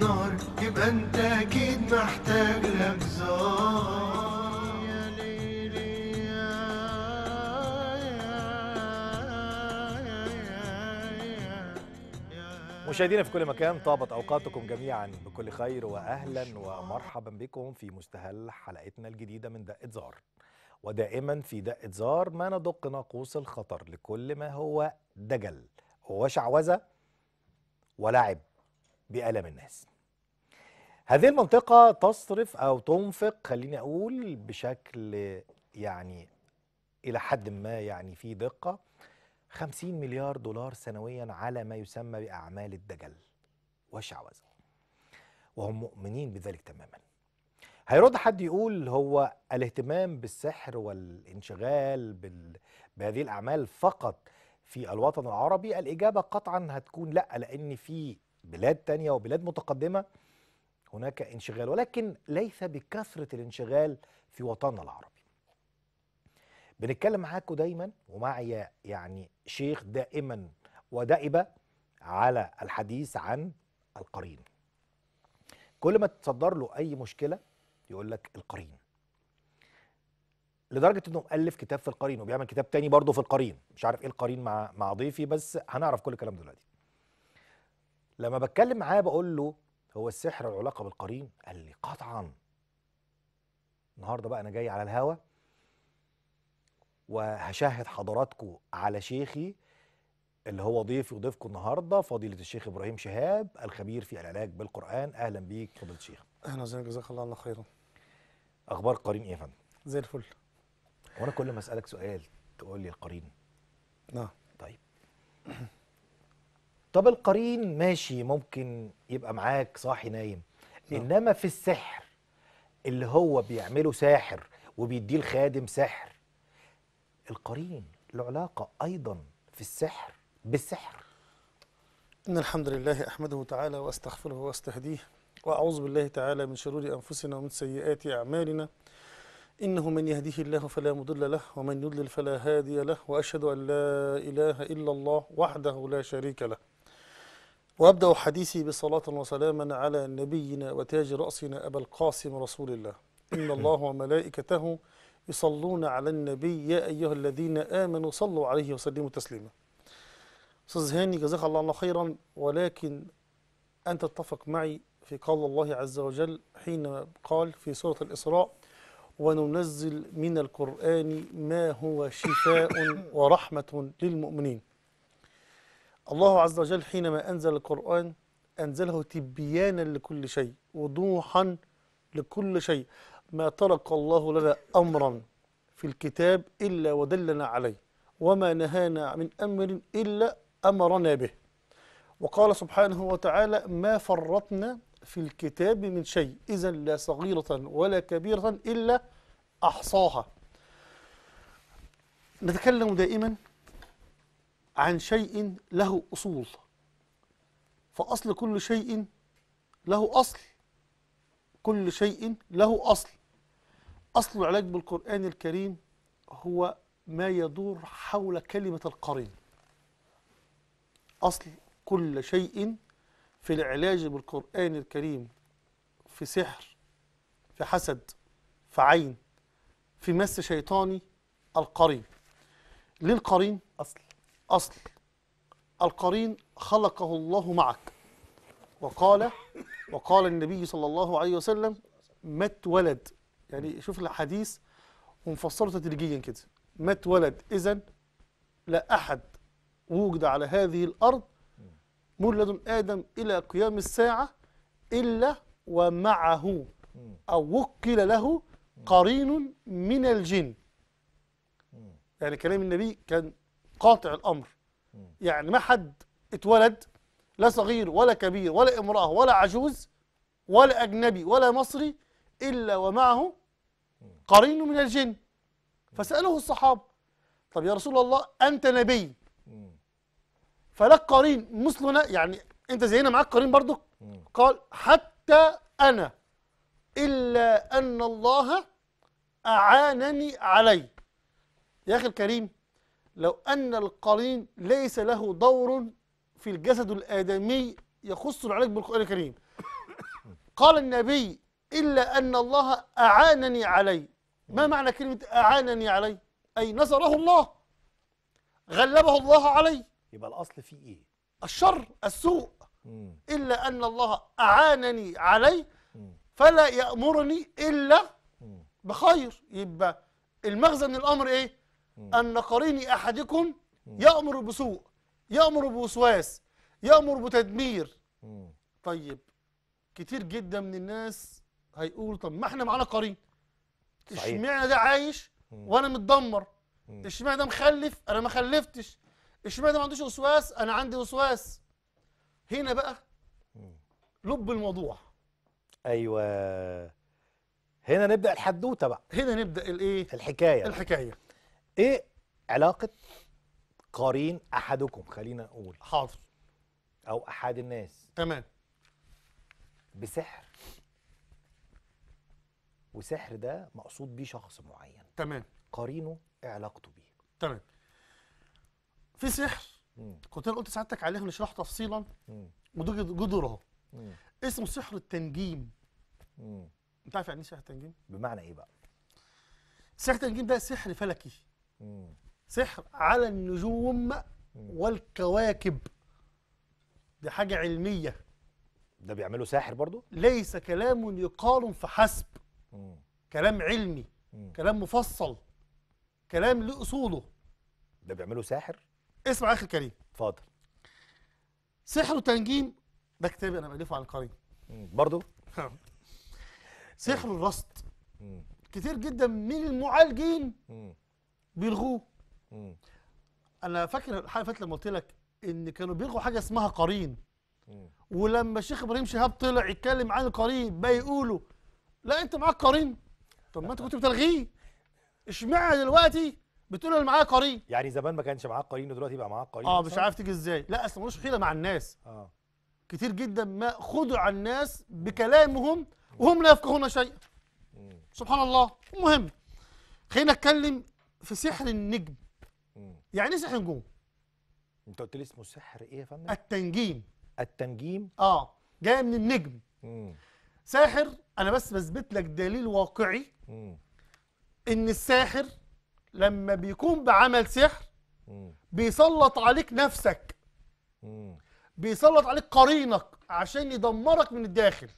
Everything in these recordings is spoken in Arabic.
نار يبقى انت اكيد محتاج لك زار يا يا يا يا مشاهدينا في كل مكان طابت اوقاتكم جميعا بكل خير واهلا ومرحبا بكم في مستهل حلقتنا الجديده من دقه زار ودائما في دقه زار ما ندق ناقوس الخطر لكل ما هو دجل وشعوذه ولعب بآلام الناس هذه المنطقة تصرف أو تنفق خليني أقول بشكل يعني إلى حد ما يعني في دقة 50 مليار دولار سنويا على ما يسمى بأعمال الدجل والشعوذة وهم مؤمنين بذلك تماما هيرد حد يقول هو الاهتمام بالسحر والانشغال بال... بهذه الأعمال فقط في الوطن العربي الإجابة قطعا هتكون لا لأن في بلاد تانية وبلاد متقدمة هناك انشغال ولكن ليس بكثرة الانشغال في وطننا العربي بنتكلم معاكم دايما ومعي يعني شيخ دائما ودائبة على الحديث عن القرين كل ما تصدر له أي مشكلة يقول لك القرين لدرجة انه مؤلف كتاب في القرين وبيعمل كتاب تاني برضه في القرين مش عارف ايه القرين مع مع ضيفي بس هنعرف كل الكلام دلوقتي لما بتكلم معاه بقول له هو السحر العلاقه بالقرين قال لي قطعا النهارده بقى انا جاي على الهوا وهشهد حضراتكم على شيخي اللي هو ضيفي وضيفكم النهارده فضيله الشيخ ابراهيم شهاب الخبير في العلاج بالقران اهلا بيك فضيله الشيخ اهلا وسهلا جزاك الله الله خيرا اخبار قرين ايه يا فندم زي الفل وانا كل ما اسالك سؤال تقول لي القرين نعم طيب طب القرين ماشي ممكن يبقى معاك صاحي نايم آه. انما في السحر اللي هو بيعمله ساحر وبيديه الخادم سحر القرين له علاقه ايضا في السحر بالسحر ان الحمد لله احمده تعالى واستغفره واستهديه واعوذ بالله تعالى من شرور انفسنا ومن سيئات اعمالنا إنه من يهديه الله فلا مضل له ومن يضلل فلا هادي له وأشهد أن لا إله إلا الله وحده لا شريك له وأبدأ حديثي بصلاة وسلاما على نبينا وتاج رأسنا أبا القاسم رسول الله إن الله وملائكته يصلون على النبي يا أيها الذين آمنوا صلوا عليه وسلموا تسليما أستاذ هاني جزاك الله عنه خيرا ولكن انت تتفق معي في قول الله عز وجل حين قال في سورة الإسراء وننزل من القرآن ما هو شفاء ورحمة للمؤمنين الله عز وجل حينما أنزل القرآن أنزله تبيانا لكل شيء وضوحا لكل شيء ما ترك الله لنا أمرا في الكتاب إلا ودلنا عليه وما نهانا من أمر إلا أمرنا به وقال سبحانه وتعالى ما فرطنا في الكتاب من شيء إذا لا صغيرة ولا كبيرة إلا أحصاها نتكلم دائما عن شيء له أصول فأصل كل شيء له أصل كل شيء له أصل أصل العلاج بالقرآن الكريم هو ما يدور حول كلمة القرين أصل كل شيء في العلاج بالقرآن الكريم في سحر في حسد في عين في مس شيطاني القرين ليه القرين؟ أصل أصل القرين خلقه الله معك وقال وقال النبي صلى الله عليه وسلم مت ولد يعني شوف الحديث ومفسره تدريجيا كده مت ولد إذا لا أحد وجد على هذه الأرض مولد آدم إلى قيام الساعة إلا ومعه أو وكل له قرين من الجن يعني كلام النبي كان قاطع الأمر يعني ما حد اتولد لا صغير ولا كبير ولا امرأة ولا عجوز ولا أجنبي ولا مصري إلا ومعه قرين من الجن فسأله الصحابة طب يا رسول الله أنت نبي فلك قرين مثلنا يعني أنت زينا معاك قرين برضك قال حتى أنا إلا أن الله أعانني عليه يا أخي الكريم لو أن القرين ليس له دور في الجسد الآدمي يخص العلاج بالقرآن الكريم قال النبي إلا أن الله أعانني عليه ما معنى كلمة أعانني عليه أي نصره الله غلبه الله علي يبقى الأصل فيه إيه الشر السوء إلا أن الله أعانني عليه فلا يأمرني إلا بخير يبقى المغزى من الأمر إيه أن قريني أحدكم يأمر بسوء يأمر بوسواس يأمر بتدمير طيب كتير جدا من الناس هيقول طب ما احنا معانا قرين اشمعنى ده عايش وانا متدمر اشمعنى ده مخلف انا ما خلفتش اشمعنى ده ما عندوش وسواس انا عندي وسواس هنا بقى لب الموضوع ايوه هنا نبدا الحدوته بقى هنا نبدا الايه الحكايه الحكايه ايه علاقه قارين احدكم خلينا اقول حاضر او احد الناس تمام بسحر وسحر ده مقصود بيه شخص معين تمام قارينه ايه علاقته بيه تمام في سحر كنت انا قلت سعادتك عليه هنشرحه تفصيلا وده جدره اسمه سحر التنجيم انت عارف يعني ايه سحر التنجيم؟ بمعنى ايه بقى؟ سحر التنجيم ده سحر فلكي سحر على النجوم والكواكب دي حاجة علمية ده بيعملوا ساحر برضو؟ ليس كلام يقال فحسب كلام علمي مم. كلام مفصل كلام له أصوله ده بيعملوا ساحر؟ اسمع أخي الكريم فاضل سحر تنجيم ده كتاب أنا بألفه عن القرين برضو؟ نعم. سحر الرصد كتير جدا من المعالجين مم. بيلغوه انا فاكر الحلقه اللي فاتت لما قلت لك ان كانوا بيلغوا حاجه اسمها قرين ولما الشيخ ابراهيم شهاب طلع يتكلم عن القرين بقى يقولوا لا انت معاك قرين طب ما انت كنت بتلغيه اشمعنى دلوقتي بتقول اللي معاه قرين يعني زمان ما كانش معاه قرين ودلوقتي بقى معاه قرين اه مش عارف تيجي ازاي لا اصل ملوش حيله مع الناس اه كتير جدا ما خدع الناس بكلامهم وهم لا يفقهون شيئا سبحان الله المهم خلينا نتكلم في سحر النجم يعني ايه سحر النجوم انت قلت لي اسمه سحر ايه يا فندم التنجيم التنجيم اه جاي من النجم ساحر انا بس بثبت لك دليل واقعي مم. ان الساحر لما بيكون بعمل سحر مم. بيسلط عليك نفسك مم. بيسلط عليك قرينك عشان يدمرك من الداخل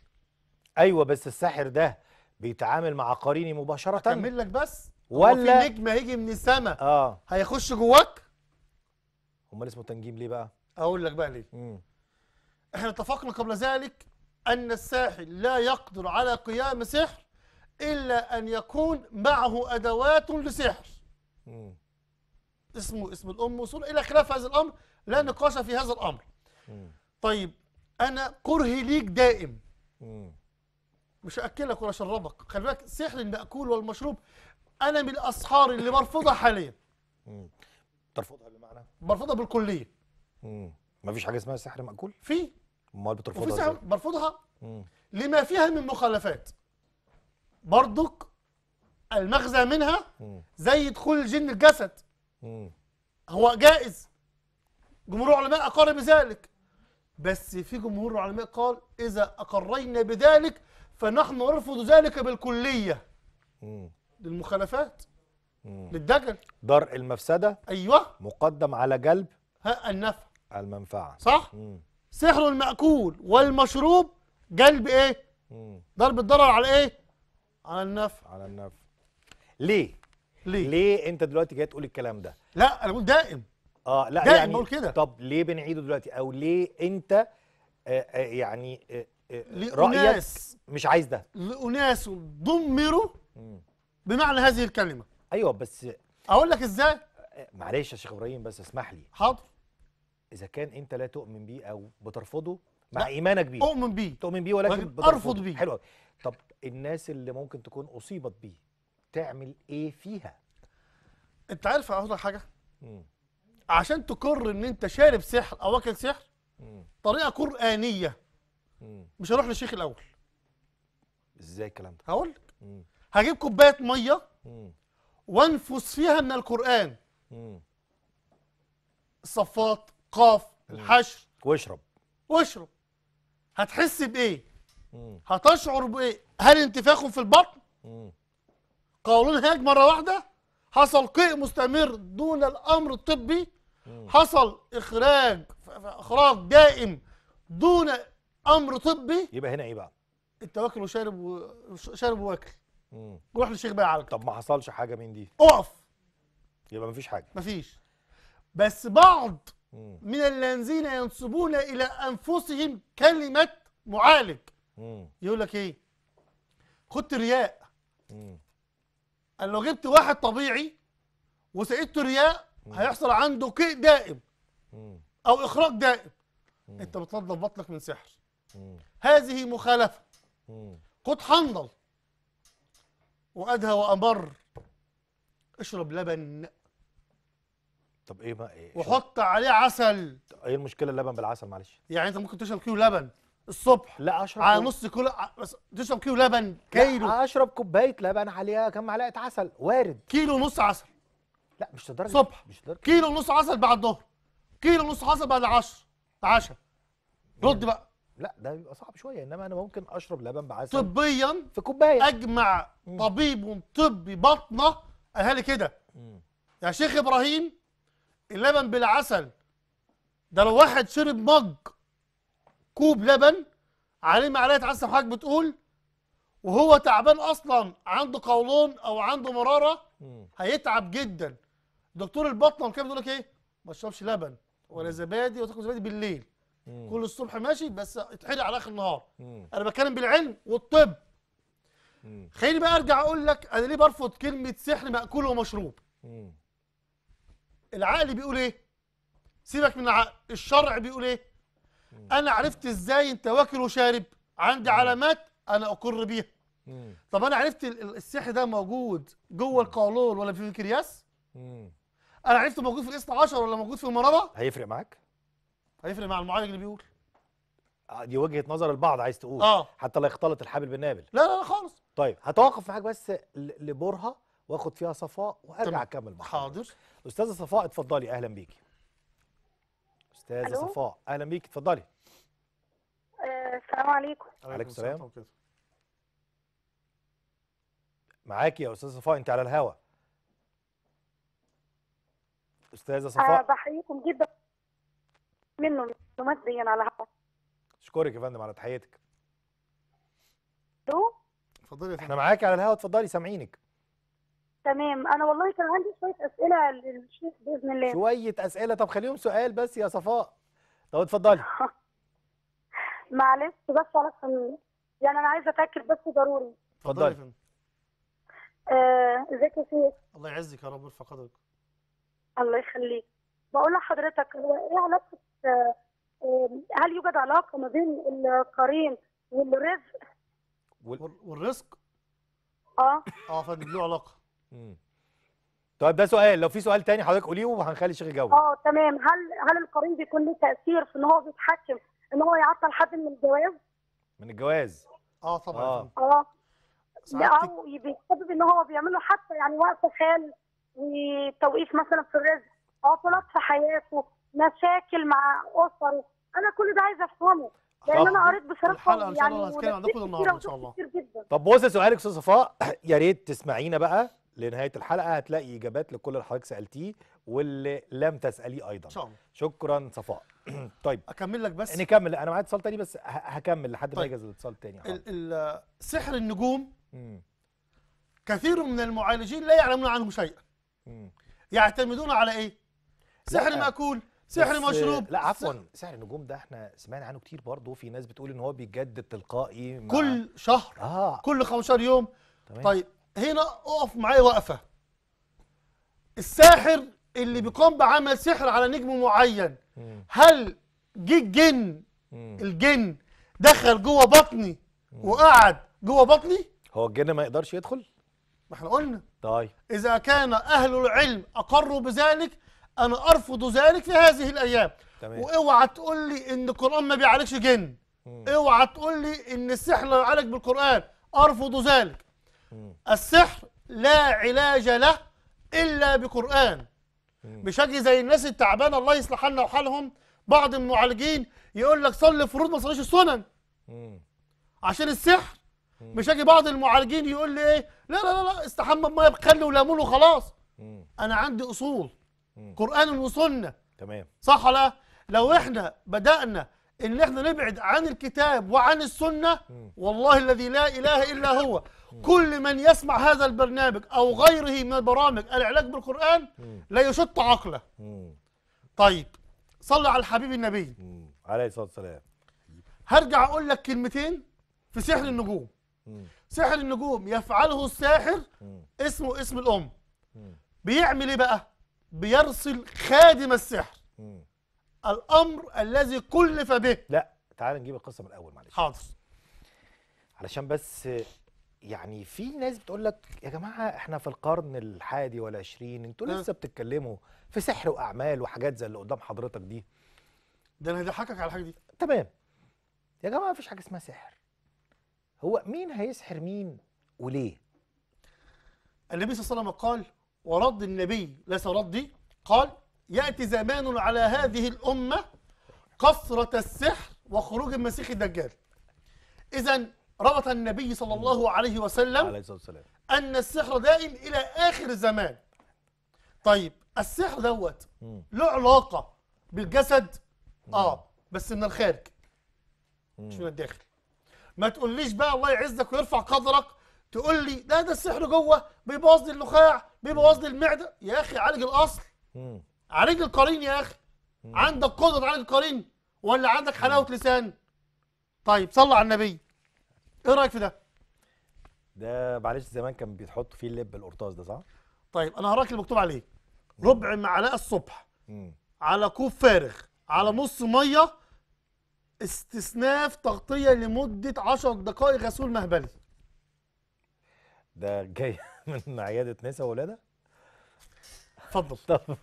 ايوه بس الساحر ده بيتعامل مع قريني مباشره اكمل لك بس ولا في نجم هيجي من السماء اه هيخش جواك امال اسمه تنجيم ليه بقى اقول لك بقى ليه مم. احنا اتفقنا قبل ذلك ان الساحل لا يقدر على قيام سحر الا ان يكون معه ادوات لسحر مم. اسمه اسم الام وصول الى خلاف هذا الامر لا نقاش في هذا الامر مم. طيب انا كرهي ليك دائم مم. مش هاكلك ولا اشربك خلي بالك سحر الماكول والمشروب انا من الاسحار اللي برفضها حاليا ترفضها بمعنى برفضها بالكليه امم فيش حاجه اسمها سحر ماكول في امال بترفضها سحر برفضها لما فيها من مخالفات برضك المغزى منها زي دخول الجن الجسد هو جائز جمهور العلماء اقر بذلك بس في جمهور العلماء قال اذا اقرينا بذلك فنحن نرفض ذلك بالكليه للمخالفات مم. للدجل درء المفسدة أيوه مقدم على جلب النفع المنفعة صح مم. سحر المأكول والمشروب جلب إيه مم. ضرب الضرر على إيه على النفع على النفع ليه ليه ليه أنت دلوقتي جاي تقول الكلام ده لا أنا بقول دائم اه لا دائم يعني بقول كده طب ليه بنعيده دلوقتي او ليه انت آآ آه، آآ آه، يعني آآ آه، رايك مش عايز ده لاناس دمروا بمعنى هذه الكلمه ايوه بس اقول لك ازاي معلش يا شيخ ابراهيم بس اسمح لي حاضر اذا كان انت لا تؤمن بيه او بترفضه مع ايمانك بيه اؤمن بيه تؤمن بيه ولكن ارفض بيه حلو طب الناس اللي ممكن تكون اصيبت بيه تعمل ايه فيها انت عارف اقول لك حاجه مم. عشان تقر ان انت شارب سحر او واكل سحر مم. طريقه قرانيه مم. مش هروح للشيخ الاول ازاي الكلام ده هقول لك هجيب كوبايه ميه وانفس فيها من القران صفات قاف الحشر واشرب واشرب هتحس بايه هتشعر بايه هل انتفاخ في البطن قولون هاج مره واحده حصل قيء مستمر دون الامر الطبي حصل اخراج اخراج دائم دون امر طبي يبقى هنا ايه بقى انت واكل وشارب وشارب واكل مم. روح للشيخ بقى يعالجك طب ما حصلش حاجه من دي اقف يبقى مفيش حاجه مفيش بس بعض مم. من الذين ينسبون الى انفسهم كلمه معالج يقول لك ايه خدت رياء قال لو جبت واحد طبيعي وسقيته رياء هيحصل عنده كيء دائم مم. او اخراج دائم مم. انت بتنظف بطنك من سحر مم. هذه مخالفه خد حنظل وأدهى وأمر اشرب لبن طب ايه بقى إيه؟ وحط عليه عسل ايه المشكله اللبن بالعسل معلش يعني انت ممكن تشرب كيلو لبن الصبح لا اشرب على نص كيلو بس تشرب كيلو لبن كيلو لا اشرب كوبايه لبن عليها كام معلقه عسل وارد كيلو ونص عسل لا مش تقدر الصبح مش تقدر كيلو ونص عسل بعد الظهر كيلو ونص عسل بعد العصر عشاء رد بقى لا ده بيبقى صعب شويه انما انا ممكن اشرب لبن بعسل طبيا في كوبايه اجمع مم. طبيب طبي بطنه قالها لي كده يا شيخ ابراهيم اللبن بالعسل ده لو واحد شرب مج كوب لبن عليه معلقه عسل حضرتك بتقول وهو تعبان اصلا عنده قولون او عنده مراره مم. هيتعب جدا دكتور البطنه والكلام بيقول لك ايه ما تشربش لبن ولا زبادي وتاكل زبادي بالليل كل الصبح ماشي بس اتحرق على اخر النهار انا بتكلم بالعلم والطب خليني بقى ارجع اقول لك انا ليه برفض كلمه سحر ماكول ومشروب العقل بيقول ايه سيبك من العقل الشرع بيقول ايه انا عرفت ازاي انت واكل وشارب عندي علامات انا اقر بيها طب انا عرفت السحر ده موجود جوه القولون ولا في الكرياس انا عرفته موجود في الاسم 10 ولا موجود في المرضى هيفرق معاك هيفرق مع المعالج اللي بيقول آه، دي وجهه نظر البعض عايز تقول آه. حتى لا يختلط الحابل بالنابل لا لا لا خالص طيب هتوقف معاك بس لبرهة واخد فيها صفاء وارجع اكمل معاك حاضر استاذه صفاء اتفضلي اهلا بيكي استاذه صفاء اهلا بيكي اتفضلي آه، السلام عليكم وعليكم السلام معاكي يا استاذه صفاء انت على الهوا استاذه آه، صفاء أه بحييكم جدا منه ماديا على هوا اشكرك يا فندم على تحياتك الو اتفضلي احنا معاكي على الهوا اتفضلي سامعينك تمام انا والله كان عندي شويه اسئله للشيخ باذن الله شويه اسئله طب خليهم سؤال بس يا صفاء طب اتفضلي معلش بس علشان يعني انا عايزه اتاكد بس ضروري اتفضلي آه، ازيك يا شيخ الله يعزك يا رب ويرفع قدرك الله يخليك بقول لحضرتك هو ايه علاقه آه، آه، هل يوجد علاقه ما بين القرين والرزق؟ والرزق؟ اه اه فندم له علاقه طيب ده سؤال لو في سؤال تاني حضرتك قوليه وهنخلي الشيخ يجاوب اه تمام هل هل القرين بيكون له تاثير في ان هو بيتحكم ان هو يعطل حد من الجواز؟ من الجواز اه طبعا اه, آه. او بيسبب ان هو بيعمل له حتى يعني وقف خال وتوقيف مثلا في الرزق عطلات في حياته مشاكل مع اسره انا كل ده عايزه افهمه لان انا قريت بصراحه يعني هنتكلم عندكم النهارده ان شاء الله يعني طب بص سؤالك استاذ صفاء يا ريت تسمعينا بقى لنهايه الحلقه هتلاقي اجابات لكل اللي حضرتك سالتيه واللي لم تساليه ايضا ان شاء الله شكرا صفاء طيب اكمل لك بس نكمل انا معايا اتصال تاني بس هكمل لحد ما طيب. يجهز الاتصال التاني سحر النجوم كثير من المعالجين لا يعلمون عنه شيئا يعتمدون على ايه؟ سحر مأكول سحر مشروب لا عفوا سحر النجوم ده احنا سمعنا عنه كتير برضه في ناس بتقول ان هو بيتجدد تلقائي مع... كل شهر آه. كل 15 يوم تمام. طيب هنا اقف معايا وقفه الساحر اللي بيقوم بعمل سحر على نجم معين مم. هل جه الجن الجن دخل جوه بطني مم. وقعد جوه بطني هو الجن ما يقدرش يدخل ما احنا قلنا طيب اذا كان اهل العلم اقروا بذلك انا ارفض ذلك في هذه الايام تمام. واوعى تقول لي ان القران ما بيعالجش جن مم. اوعى تقول لي ان السحر لا يعالج بالقران ارفض ذلك مم. السحر لا علاج له الا بقران مم. مش هاجي زي الناس التعبانه الله يصلح لنا وحالهم بعض المعالجين يقول لك صلي فروض ما تصليش السنن عشان السحر مش هاجي بعض المعالجين يقول لي ايه لا لا لا, لا استحمى بميه بخل وليمون وخلاص انا عندي اصول قرآن وسنة تمام صح ولا لو احنا بدأنا ان احنا نبعد عن الكتاب وعن السنة والله الذي لا اله الا هو كل من يسمع هذا البرنامج او غيره من برامج العلاج بالقرآن لا يشط عقله طيب صلى على الحبيب النبي عليه الصلاة والسلام هرجع اقول لك كلمتين في سحر النجوم سحر النجوم يفعله الساحر اسمه اسم الام بيعمل ايه بقى بيرسل خادم السحر مم. الامر الذي كلف به لا تعال نجيب القصه من الاول معلش حاضر علشان بس يعني في ناس بتقول لك يا جماعه احنا في القرن الحادي والعشرين انتوا نعم. لسه بتتكلموا في سحر واعمال وحاجات زي اللي قدام حضرتك دي ده انا هضحكك على الحاجه دي تمام يا جماعه مفيش حاجه اسمها سحر هو مين هيسحر مين وليه النبي صلى الله عليه وسلم قال ورد النبي ليس ردي قال يأتي زمان على هذه الأمة كثره السحر وخروج المسيح الدجال إذا ربط النبي صلى الله عليه وسلم عليه والسلام أن السحر دائم إلى آخر الزمان طيب السحر دوت له علاقة بالجسد آه بس من الخارج مش من الداخل ما تقوليش بقى الله يعزك ويرفع قدرك تقول لي ده ده السحر جوه بيبوظ لي النخاع بيبوظ لي المعده يا اخي عالج الاصل عالج القرين يا اخي عندك قدره تعالج القرين ولا عندك حلاوه لسان طيب صلى على النبي ايه رايك في ده ده معلش زمان كان بيتحط فيه اللب القرطاس ده صح طيب انا هراك اللي مكتوب عليه ربع معلقه الصبح مم. على كوب فارغ على نص ميه استسناف تغطيه لمده 10 دقائق غسول مهبلي ده جاي من عياده نساء وولاده اتفضل طب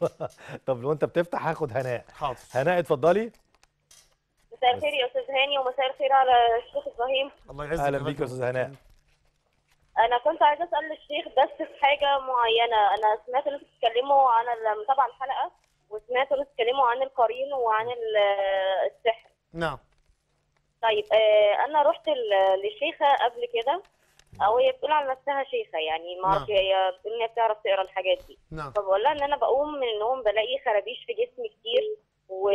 طب لو انت بتفتح هاخد هناء حاضر هناء اتفضلي مساء الخير يا استاذ هاني ومساء الخير على الشيخ ابراهيم الله يعزك اهلا بيك يا استاذ هناء انا كنت عايزه اسال الشيخ بس في حاجه معينه انا سمعت انتوا بتتكلموا عن طبعا الحلقه وسمعت انتوا بتتكلموا عن القرين وعن السحر نعم طيب آه، انا رحت لشيخه قبل كده او هي بتقول على نفسها شيخه يعني ما اعرف نعم. هي بتقول ان هي بتعرف تقرا الحاجات دي نعم. فبقول لها ان انا بقوم من النوم بلاقي خرابيش في جسمي كتير و...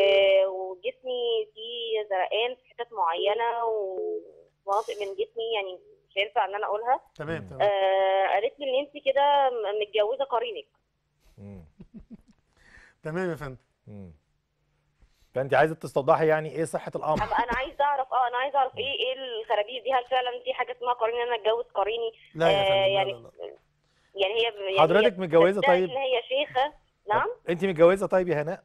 وجسمي فيه زرقان في حتت معينه ومناطق من جسمي يعني مش هينفع ان انا اقولها تمام تمام آه قالت لي ان انت كده متجوزه قرينك تمام يا فندم فانت عايزه تستوضحي يعني ايه صحه الامر انا عايزه انا عايزه اعرف ايه ايه الخرابيط دي هل فعلا في حاجه اسمها قرين انا اتجوز قريني لا يا آه، فندم آه يعني يعني هي يعني حضرتك متجوزه طيب ان هي شيخه نعم انت متجوزه طيب يا هناء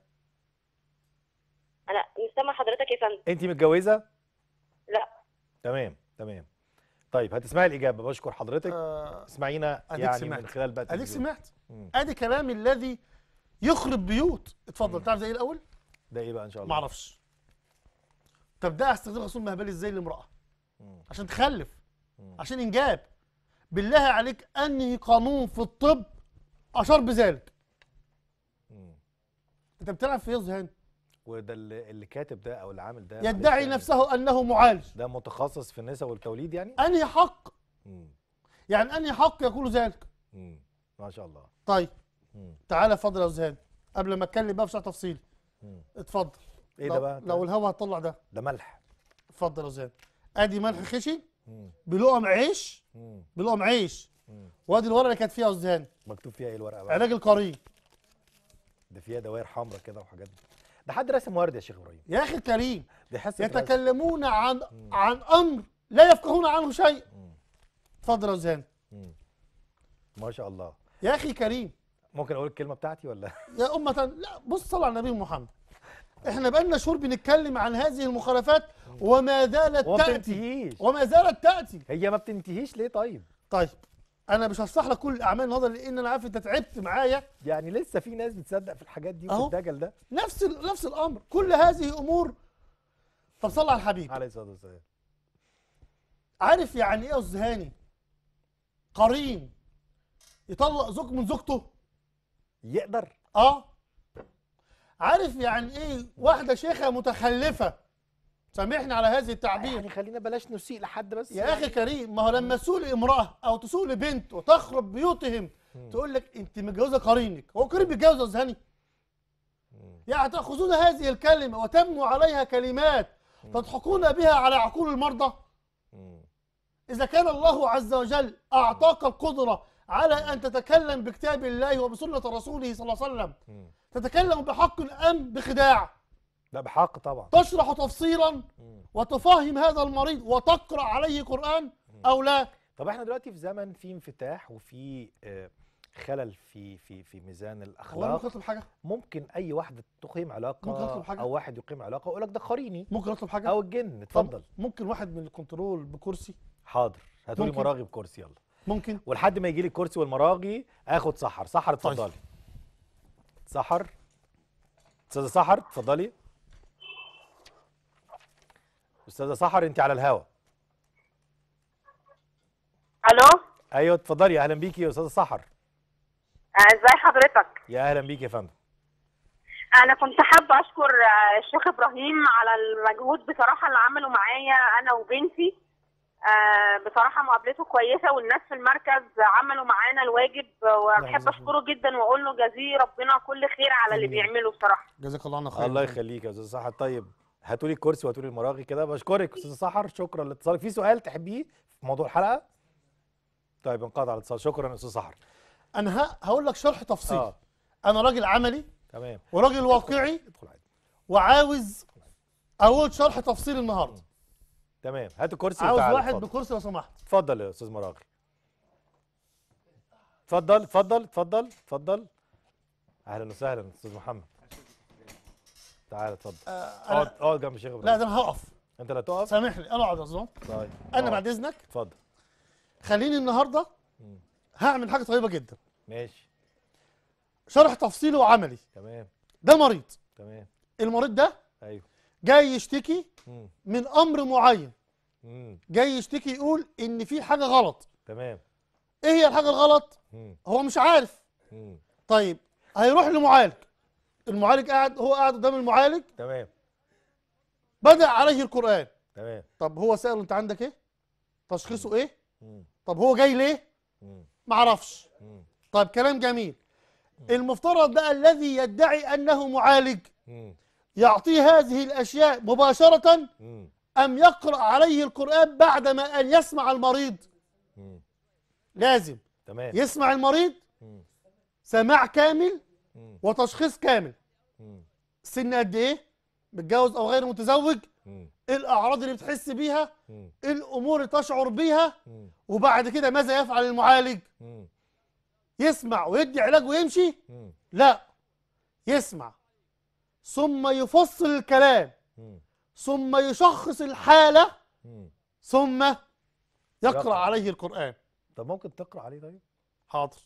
انا مش حضرتك يا فندم انت متجوزه لا تمام تمام طيب هتسمعي الاجابه بشكر حضرتك آه اسمعينا يعني سمعت. من خلال بقى اديك سمعت ادي كلامي الذي يخرب بيوت اتفضل تعرف ده ايه الاول ده ايه بقى ان شاء الله معرفش طب ده استخدام خصوم مهبلي ازاي لامراه عشان تخلف عشان انجاب بالله عليك انهي قانون في الطب اشار بذلك انت بتلعب في ايه ذهان وده اللي كاتب ده او العامل ده يدعي نفسه انه معالج ده متخصص في النساء والتوليد يعني انهي حق مم. يعني انهي حق يقول ذلك مم. ما شاء الله طيب تعالى اتفضل يا ذهان قبل ما اتكلم بقى بشكل تفصيلي اتفضل ايه ده بقى؟ لو طيب. الهوا هتطلع ده ده ملح اتفضل يا زين ادي ملح خشي بلقم عيش بلقم عيش وادي الورقه اللي كانت فيها يا استاذ هاني مكتوب فيها ايه الورقه بقى؟ علاج القرين ده فيها دوائر حمراء كده وحاجات دي ده حد رسم ورد يا شيخ ابراهيم يا اخي الكريم يتكلمون رسم. عن مم. عن امر لا يفقهون عنه شيء اتفضل يا استاذ ما شاء الله يا اخي كريم ممكن اقول الكلمه بتاعتي ولا يا امه لا بص صل على النبي محمد احنا بقالنا شهور بنتكلم عن هذه المخالفات وما زالت وما تاتي وما زالت تاتي هي ما بتنتهيش ليه طيب طيب انا مش هشرح لك كل الاعمال النهارده لان انا عارف انت تعبت معايا يعني لسه في ناس بتصدق في الحاجات دي في الدجل ده نفس نفس الامر كل هذه امور طب صل على الحبيب عليه الصلاه والسلام عارف يعني ايه الزهاني قرين يطلق زوج من زوجته يقدر اه عارف يعني ايه واحده شيخه متخلفه سامحني على هذه التعبير يعني خلينا بلاش نسيء لحد بس يا اخي كريم ما هو لما تسوق لامراه او تسوق لبنت وتخرب بيوتهم تقول لك انت متجوزه قرينك هو قريب بيتجوز اذهاني يعني تاخذون هذه الكلمه وتمنوا عليها كلمات تضحكون بها على عقول المرضى اذا كان الله عز وجل اعطاك القدره على ان تتكلم بكتاب الله وبسنه رسوله صلى الله عليه وسلم تتكلم بحق أم بخداع لا بحق طبعا تشرح تفصيلا وتفهم هذا المريض وتقرأ عليه قرآن أو لا طب احنا دلوقتي في زمن في انفتاح وفي آه، خلل في في في ميزان الاخلاق ممكن اطلب حاجه ممكن اي واحد تقيم علاقه ممكن اطلب حاجه او واحد يقيم علاقه ويقول لك ده قريني ممكن اطلب حاجه او الجن اتفضل ممكن واحد من الكنترول بكرسي حاضر هاتوا لي مراغي بكرسي يلا ممكن ولحد ما يجي لي الكرسي والمراغي اخد سحر سحر اتفضلي طيب. سحر استاذه سحر اتفضلي استاذه سحر انت على الهوا الو ايوه اتفضلي اهلا بيكي يا استاذه سحر ازاي حضرتك يا اهلا بيكي يا فندم انا كنت حابه اشكر الشيخ ابراهيم على المجهود بصراحه اللي عمله معايا انا وبنتي آه، بصراحه مقابلته كويسه والناس في المركز عملوا معانا الواجب وبحب اشكره جدا واقول له جزيه ربنا كل خير على اللي بيعمله بصراحه جزاك الله خير الله يخليك يا استاذ صحر طيب هاتوا لي الكرسي وهاتوا لي المراغي كده بشكرك استاذ صحر شكرا لاتصالك في سؤال تحبيه في موضوع الحلقه طيب انقطع الاتصال شكرا يا استاذ صحر انا هقول لك شرح تفصيلي آه. انا راجل عملي تمام وراجل واقعي وعاوز اقول شرح تفصيلي النهارده تمام هات الكرسي عاوز واحد بكرسي لو سمحت اتفضل يا استاذ مراغي اتفضل اتفضل اتفضل اتفضل اهلا وسهلا استاذ محمد تعالى اتفضل آه، اقعد آه اقعد جنب الشيخ لا ده انا هقف انت اللي هتقف سامحني انا اقعد يا طيب انا أوه. بعد اذنك اتفضل خليني النهارده هعمل حاجه طيبه جدا ماشي شرح تفصيلي وعملي تمام ده مريض تمام المريض ده ايوه جاي يشتكي مم. من امر معين جاي يشتكي يقول ان في حاجه غلط تمام ايه هي الحاجه الغلط مم. هو مش عارف مم. طيب هيروح لمعالج المعالج قاعد هو قاعد قدام المعالج تمام بدا عليه القران تمام طب هو ساله انت عندك ايه تشخيصه ايه مم. طب هو جاي ليه معرفش طيب كلام جميل المفترض بقى الذي يدعي انه معالج يعطيه هذه الاشياء مباشره أم يقرأ عليه القرآن بعدما أن يسمع المريض مم. لازم تمام. يسمع المريض مم. سماع كامل مم. وتشخيص كامل سن قد إيه متجوز أو غير متزوج ايه الأعراض اللي بتحس بيها ايه الأمور اللي تشعر بيها وبعد كده ماذا يفعل المعالج يسمع ويدي علاج ويمشي لا يسمع ثم يفصل الكلام ثم يشخص الحالة ثم يقرأ عليه القرآن طب ممكن تقرأ عليه طيب؟ حاضر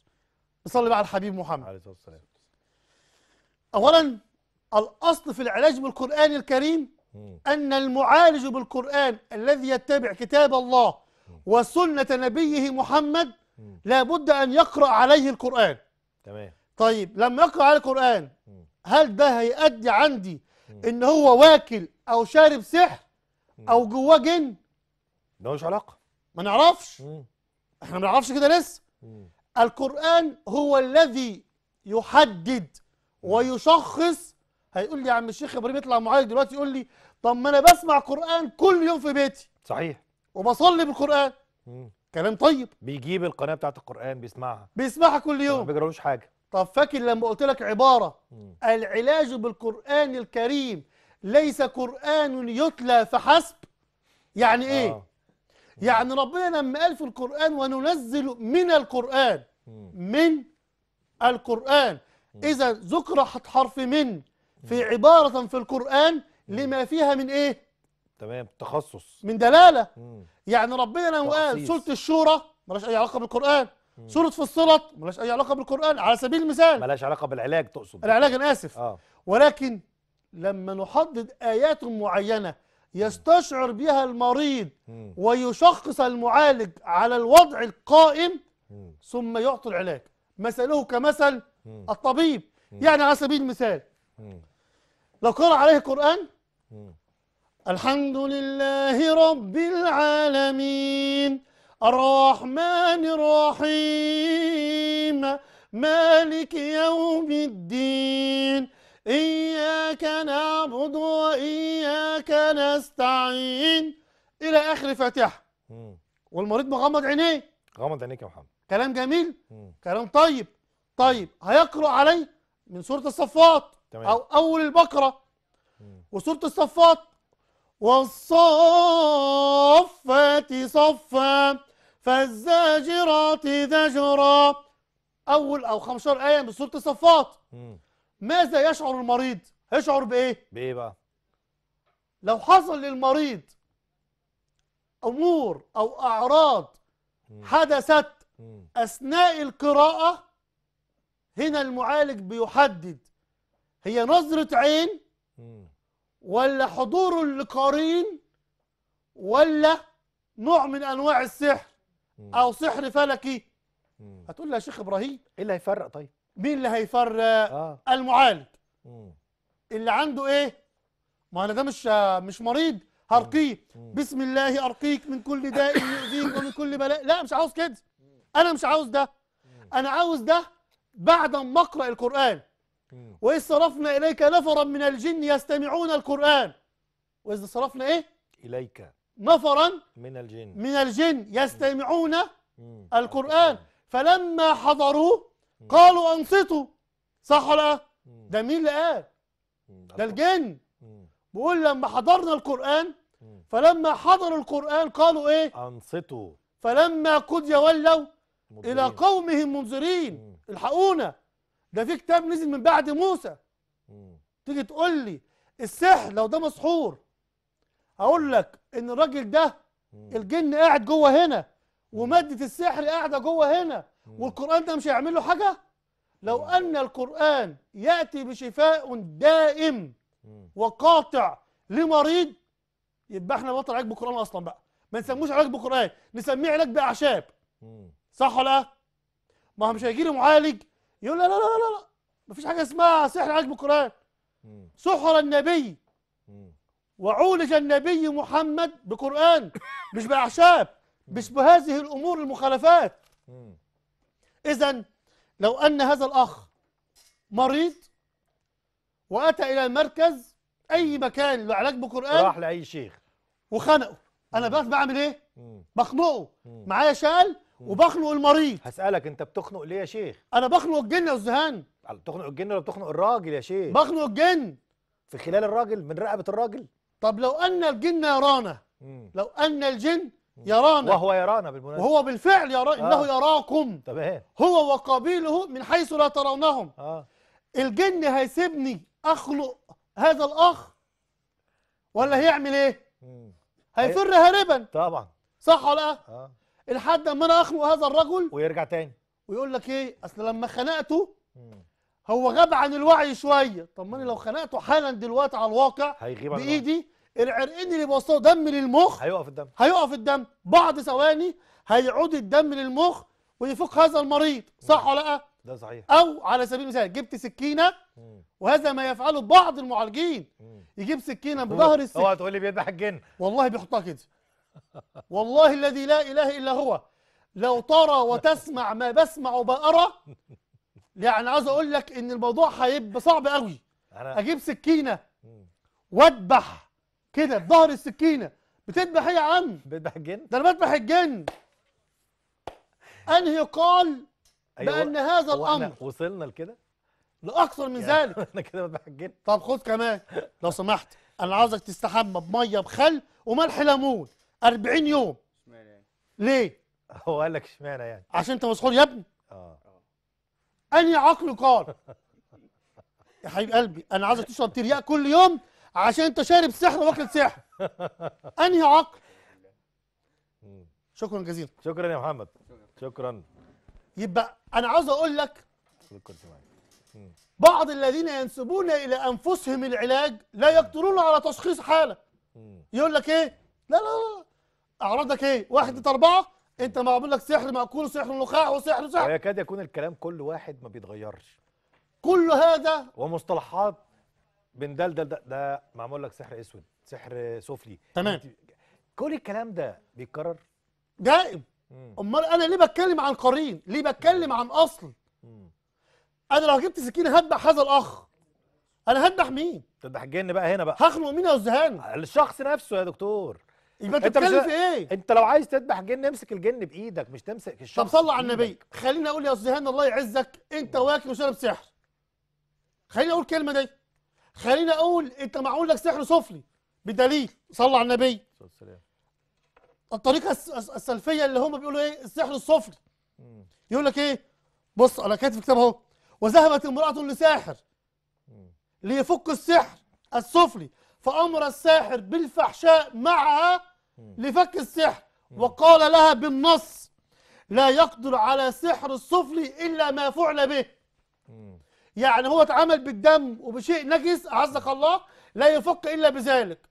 نصلي بقى على الحبيب محمد عليه الصلاة والسلام أولا الأصل في العلاج بالقرآن الكريم أن المعالج بالقرآن الذي يتبع كتاب الله وسنة نبيه محمد لابد أن يقرأ عليه القرآن تمام طيب لما يقرأ عليه القرآن هل ده هيؤدي عندي ان هو واكل او شارب سحر او جواه جن ده ملوش علاقه ما نعرفش احنا ما نعرفش كده لسه القران هو الذي يحدد ويشخص هيقول لي يا عم الشيخ ابراهيم يطلع معايا دلوقتي يقول لي طب ما انا بسمع قران كل يوم في بيتي صحيح وبصلي بالقران مم. كلام طيب بيجيب القناه بتاعت القران بيسمعها بيسمعها كل يوم ما بيجرالوش حاجه طب فاكر لما قلت لك عبارة العلاج بالقرآن الكريم ليس قرآن يتلى فحسب يعني ايه آه. يعني ربنا لما قال في القرآن وننزل من القرآن من القرآن إذا ذكر حرف من في عبارة في القرآن لما فيها من إيه؟ تمام تخصص من دلالة مم. يعني ربنا لما قال سورة الشورى مالهاش أي علاقة بالقرآن سوره فصلت ملهاش اي علاقه بالقران على سبيل المثال ملهاش علاقه بالعلاج تقصد العلاج انا اسف آه. ولكن لما نحدد ايات معينه يستشعر بها المريض ويشخص المعالج على الوضع القائم ثم يعطي العلاج مثله كمثل الطبيب يعني على سبيل المثال لو قرأ عليه قرآن الحمد لله رب العالمين الرحمن الرحيم مالك يوم الدين إياك نعبد وإياك نستعين إلى آخر فاتحة والمريض مغمض عينيه غمض عينيك يا محمد كلام جميل مم. كلام طيب طيب هيقرأ علي من سورة الصفات تمام. أو أول البقرة وسورة الصفات والصفات صفا فالزاجرات زجرا أول أو 15 آية من سورة الصفات ماذا يشعر المريض؟ يشعر بإيه؟ بإيه بقى؟ لو حصل للمريض أمور أو أعراض حدثت أثناء القراءة هنا المعالج بيحدد هي نظرة عين ولا حضور لقرين ولا نوع من أنواع السحر او سحر فلكي هتقول لي يا شيخ ابراهيم ايه اللي هيفرق طيب مين اللي هيفرق آه. المعالج اللي عنده ايه ما انا ده مش مش مريض هرقيه بسم الله ارقيك من كل داء يؤذيك ومن كل بلاء لا مش عاوز كده انا مش عاوز ده انا عاوز ده بعد ما اقرا القران واذ صرفنا اليك نفرا من الجن يستمعون القران واذ صرفنا ايه اليك نفرا من الجن من الجن يستمعون القرآن فلما حضروه قالوا أنصتوا صح ولا ده مين اللي قال؟ ده الجن بيقول لما حضرنا القرآن فلما حضروا القرآن قالوا إيه؟ أنصتوا فلما قضي ولوا إلى قومهم منذرين الحقونا ده في كتاب نزل من بعد موسى تيجي تقول لي السحر لو ده مسحور أقول لك ان الراجل ده الجن قاعد جوه هنا وماده السحر قاعده جوه هنا والقران ده مش هيعمل له حاجه لو ان القران ياتي بشفاء دائم وقاطع لمريض يبقى احنا بطل علاج بالقران اصلا بقى ما نسموش علاج بالقران نسميه علاج باعشاب صح ولا لا ما هو مش هيجي لي معالج يقول لا لا لا لا, لا. مفيش حاجه اسمها سحر علاج بالقران سحر النبي وعولج النبي محمد بقرآن مش بأعشاب مش بهذه الأمور المخالفات إذا لو أن هذا الأخ مريض وأتى إلى المركز أي مكان للعلاج بقرآن راح لأي شيخ وخنقه أنا بقى بعمل إيه؟ بخنقه معايا شال وبخنق المريض هسألك أنت بتخنق ليه يا شيخ؟ أنا بخنق الجن يا أستاذ بتخنق الجن ولا بتخنق الراجل يا شيخ؟ بخنق الجن في خلال الراجل من رقبة الراجل طب لو أن الجن يرانا لو أن الجن يرانا وهو يرانا بالمناسبة وهو بالفعل يرى آه. إنه يراكم تمام هو وقبيله من حيث لا ترونهم آه. الجن هيسيبني أخلق هذا الأخ ولا هيعمل إيه؟ هيفر هاربا طبعا صح ولا آه. لحد ما أنا أخلق هذا الرجل ويرجع تاني ويقول لك إيه؟ أصل لما خنقته مم. هو غاب عن الوعي شويه طب ما انا لو خنقته حالا دلوقتي على الواقع هيغيب بايدي العرقين اللي بيوصلوا دم للمخ هيقف الدم هيقف الدم بعض ثواني هيعود الدم للمخ ويفك هذا المريض صح ولا لا ده صحيح او على سبيل المثال جبت سكينه وهذا ما يفعله بعض المعالجين يجيب سكينه بظهر السكينه اوعى تقول لي بيذبح الجن والله بيحطها كده والله الذي لا اله الا هو لو ترى وتسمع ما بسمع وما ارى يعني عايز اقول لك ان الموضوع هيبقى صعب قوي اجيب سكينه واذبح كده بظهر السكينه بتذبح ايه يا عم بتذبح الجن ده انا بذبح الجن انهي قال أيوة. بان هذا الامر وصلنا لكده لاكثر من يعني ذلك انا كده بذبح الجن طب خد كمان لو سمحت انا عاوزك تستحمى بميه بخل وملح ليمون 40 يوم اشمعنى يعني ليه هو قال لك اشمعنى يعني عشان انت مسحور يا ابني أني عقل قال يا حبيب قلبي أنا عايزك تشرب ترياق كل يوم عشان أنت شارب سحر واكل سحر أنهي عقل شكرا جزيلا شكرا يا محمد شكرا يبقى أنا عاوز أقول لك بعض الذين ينسبون إلى أنفسهم العلاج لا يقدرون على تشخيص حالة يقول لك إيه لا لا لا أعراضك إيه واحد أربعة انت معمول لك سحر مأكول وسحر نخاع وسحر سحر ويكاد يكون الكلام كل واحد ما بيتغيرش كل هذا ومصطلحات بين ده, ده معمول لك سحر اسود سحر سفلي تمام كل الكلام ده بيتكرر دائم امال انا ليه بتكلم عن قرين ليه بتكلم عن اصل مم. انا لو جبت سكينه هذبح هذا الاخ انا هذبح مين تذبح الجن بقى هنا بقى هخنق مين يا الذهان الشخص نفسه يا دكتور يبقى انت بتتكلم في ايه؟ انت لو عايز تذبح جن امسك الجن بايدك مش تمسك الشخص طب صل على النبي خليني اقول يا الذهان الله يعزك انت واكل وشارب سحر خليني اقول الكلمه دي خليني اقول انت معقول لك سحر سفلي بدليل صل على النبي الطريقه السلفيه اللي هم بيقولوا ايه السحر السفلي يقول لك ايه بص انا كاتب في كتاب اهو وذهبت امراه لساحر ليفك السحر السفلي فامر الساحر بالفحشاء معها لفك السحر وقال لها بالنص لا يقدر على سحر السفل إلا ما فعل به يعني هو اتعامل بالدم وبشيء نجس أعزك الله لا يفك إلا بذلك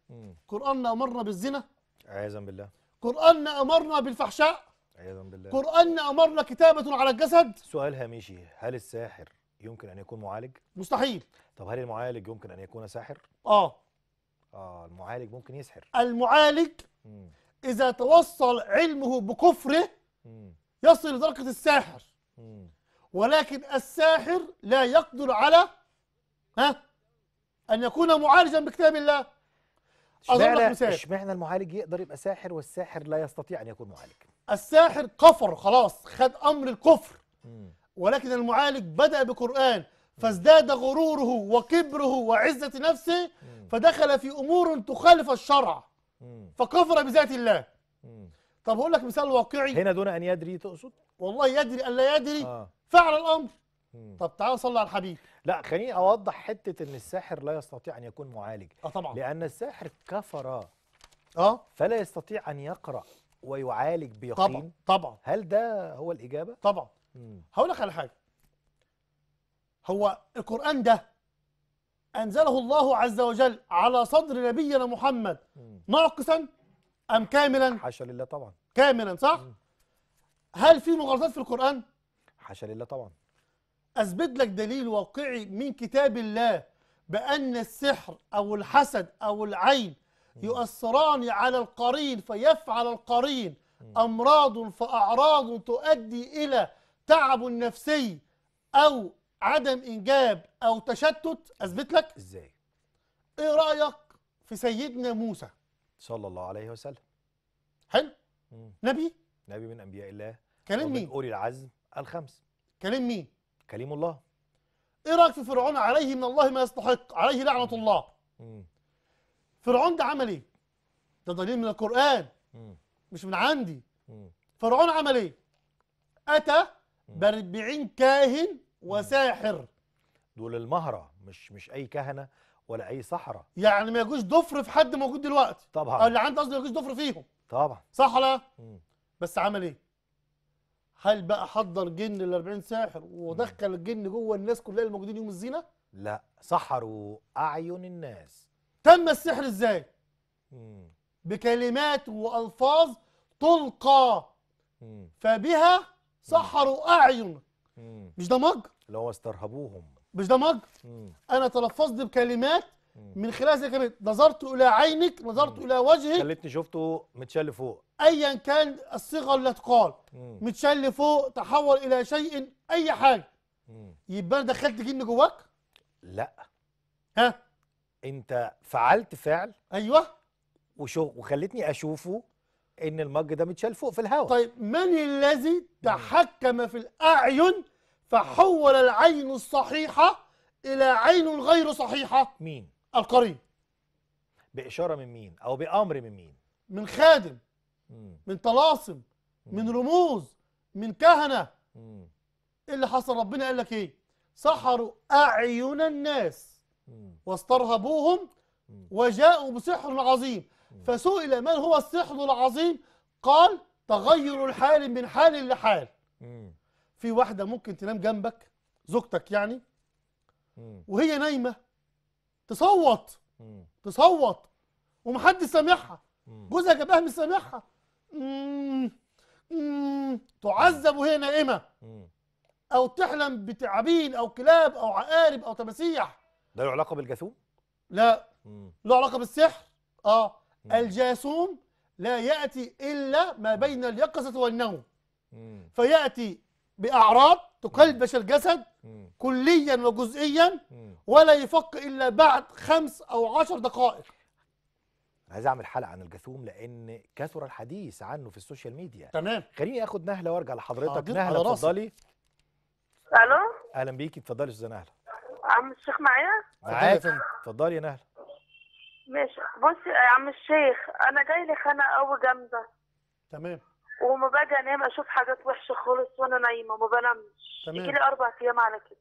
قرآننا أمرنا بالزنا عياذا بالله قرآننا أمرنا بالفحشاء عياذا بالله قرآننا أمرنا كتابة على الجسد سؤال هامشي هل الساحر يمكن أن يكون معالج؟ مستحيل طب هل المعالج يمكن أن يكون ساحر؟ آه آه المعالج ممكن يسحر المعالج إذا توصل علمه بكفره يصل لدرجة الساحر ولكن الساحر لا يقدر على ها أن يكون معالجا بكتاب الله اشمعنى المعالج يقدر يبقى ساحر والساحر لا يستطيع أن يكون معالج الساحر كفر خلاص خد أمر الكفر ولكن المعالج بدأ بقرآن فازداد غروره وكبره وعزة نفسه فدخل في أمور تخالف الشرع فكفر بذات الله طب هقول لك مثال واقعي هنا دون ان يدري تقصد والله يدري الا يدري آه. فعل الامر مم. طب تعالى صل على الحبيب لا خليني اوضح حته ان الساحر لا يستطيع ان يكون معالج اه طبعا لان الساحر كفر اه فلا يستطيع ان يقرا ويعالج بيقين طبعا طبعا هل ده هو الاجابه طبعا هقول لك على حاجه هو القران ده أنزله الله عز وجل على صدر نبينا محمد ناقصا أم كاملا حاشا لله طبعا كاملا صح مم. هل في مغالطات في القرآن حاشا لله طبعا أثبت لك دليل واقعي من كتاب الله بأن السحر أو الحسد أو العين يؤثران على القرين فيفعل القرين أمراض فأعراض تؤدي إلى تعب نفسي أو عدم انجاب او تشتت اثبت لك ازاي ايه رايك في سيدنا موسى صلى الله عليه وسلم حلو مم. نبي نبي من انبياء الله كلام مين اولي العزم الخمس كلام مين كلام الله ايه رايك في فرعون عليه من الله ما يستحق عليه لعنه الله مم. فرعون ده عمل ايه ده دليل من القران مم. مش من عندي مم. فرعون عمل ايه اتى ب 40 كاهن وساحر دول المهرة مش مش أي كهنة ولا أي صحرة يعني ما يجوش ضفر في حد موجود دلوقتي طبعا اللي عنده قصدي ما يجوش ضفر فيهم طبعا صح ولا بس عمل إيه؟ هل بقى حضر جن ال 40 ساحر ودخل الجن جوه الناس كلها الموجودين يوم الزينة؟ لا سحروا أعين الناس تم السحر إزاي؟ بكلمات وألفاظ تلقى فبها سحروا أعين مش ده مجر اللي هو استرهبوهم مش ده مم. انا تلفظت بكلمات من خلال زي كلمة نظرت الى عينك نظرت الى وجهك خليتني شفته متشل فوق ايا كان الصيغه اللي تقال متشل فوق تحول الى شيء اي حاجه يبقى انا دخلت جن جواك لا ها انت فعلت فعل ايوه وشو وخلتني اشوفه ان المج ده متشال فوق في الهواء طيب من الذي تحكم في الاعين فحول العين الصحيحه الى عين غير صحيحه مين القرين باشاره من مين او بامر من مين من خادم مم. من طلاسم مم. من رموز من كهنه مم. إيه اللي حصل ربنا قال لك ايه سحروا اعين الناس واسترهبوهم وجاءوا بسحر عظيم فسئل من هو السحر العظيم قال تغير الحال من حال لحال في واحدة ممكن تنام جنبك زوجتك يعني وهي نايمة تصوت تصوت ومحدش سامعها جوزها جابها مش سامعها تعذب وهي نائمة أو تحلم بتعابين أو كلاب أو عقارب أو تماسيح ده له علاقة بالجاثوم؟ لا له علاقة بالسحر اه الجاسوم لا يأتي إلا ما بين اليقظة والنوم فيأتي بأعراض تكلبش الجسد كليا وجزئيا ولا يفك إلا بعد خمس أو عشر دقائق عايز اعمل حلقه عن الجاثوم لان كثر الحديث عنه في السوشيال ميديا تمام خليني اخد نهله وارجع لحضرتك نهله اتفضلي الو اهلا بيكي اتفضلي يا استاذه نهله عم الشيخ معايا معايا اتفضلي يا نهله ماشي بص يا عم الشيخ انا جاي لي خناقه قوي جامده تمام وما باجي انام اشوف حاجات وحشه خالص وانا نايمه ما بنامش تمام يجي لي اربع ايام على كده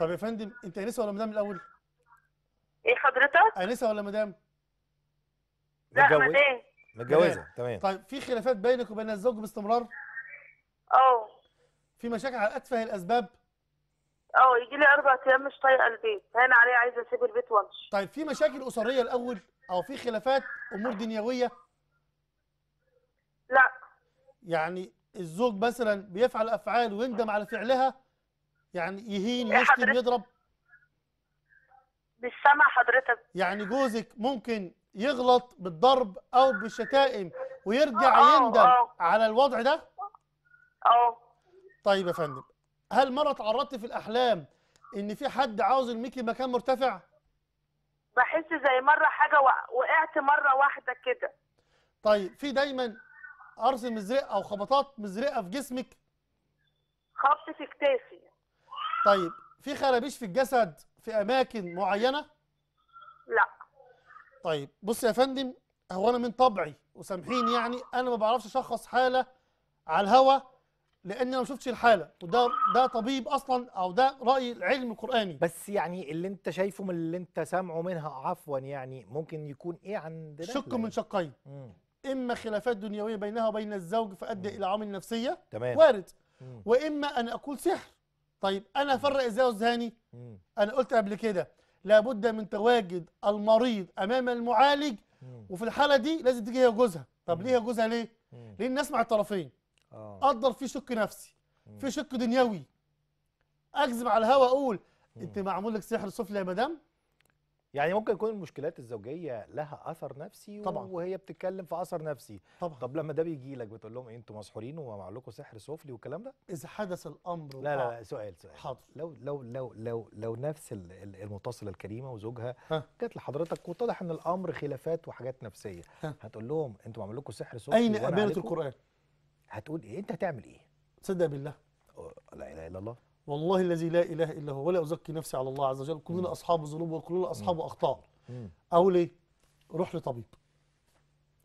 طب يا فندم انت انسه ولا مدام الاول؟ ايه حضرتك؟ انسه ولا مدام؟ لا مدام متجوزه تمام طيب في خلافات بينك وبين الزوج باستمرار؟ اه في مشاكل على اتفه الاسباب؟ اه يجي لي اربع ايام مش طايقه البيت هنا عليه عايزه اسيب البيت وامشي طيب في مشاكل اسريه الاول او في خلافات امور دنيويه لا يعني الزوج مثلا بيفعل افعال ويندم على فعلها يعني يهين يشتم يضرب بالسمع حضرتك يعني جوزك ممكن يغلط بالضرب او بالشتائم ويرجع أوه يندم أوه. على الوضع ده اه طيب يا فندم هل مرة تعرضت في الأحلام إن في حد عاوز الميكي مكان مرتفع؟ بحس زي مرة حاجة وقعت مرة واحدة كده طيب في دايما قرص مزرقة أو خبطات مزرقة في جسمك؟ خبط في كتافي طيب في خرابيش في الجسد في أماكن معينة؟ لا طيب بص يا فندم هو أنا من طبعي وسامحيني يعني أنا ما بعرفش أشخص حالة على الهوا لاني ما شفتش الحاله وده ده طبيب اصلا او ده راي العلم القراني بس يعني اللي انت شايفه من اللي انت سامعه منها عفوا يعني ممكن يكون ايه عندنا شك من شقين اما خلافات دنيويه بينها وبين الزوج فادى الى عوامل نفسيه تمام وارد مم. واما ان اقول سحر طيب انا افرق ازاي اذهاني انا قلت قبل كده لابد من تواجد المريض امام المعالج مم. وفي الحاله دي لازم تيجي هي وجوزها طب مم. ليه هي وجوزها ليه ليه نسمع الطرفين آه. اقدر في شك نفسي في شك دنيوي اكذب على الهوى اقول انت معمول لك سحر سفلي يا مدام يعني ممكن يكون المشكلات الزوجيه لها اثر نفسي طبعا وهي بتتكلم في اثر نفسي طبعا طب لما ده بيجي لك بتقول لهم ايه انتوا مسحورين ومعمول لكم سحر سفلي والكلام ده اذا حدث الامر لا لا, لا سؤال سؤال حاضر لو لو لو لو لو نفس المتصله الكريمه وزوجها جت لحضرتك واتضح ان الامر خلافات وحاجات نفسيه ها. هتقول لهم انتوا معمول لكم سحر سفلي اين امانه القران هتقول ايه انت هتعمل ايه صدق بالله لا اله الا الله والله الذي لا اله الا هو ولا ازكي نفسي على الله عز وجل كلنا اصحاب ذنوب وكلنا اصحاب اخطاء او ليه روح لطبيب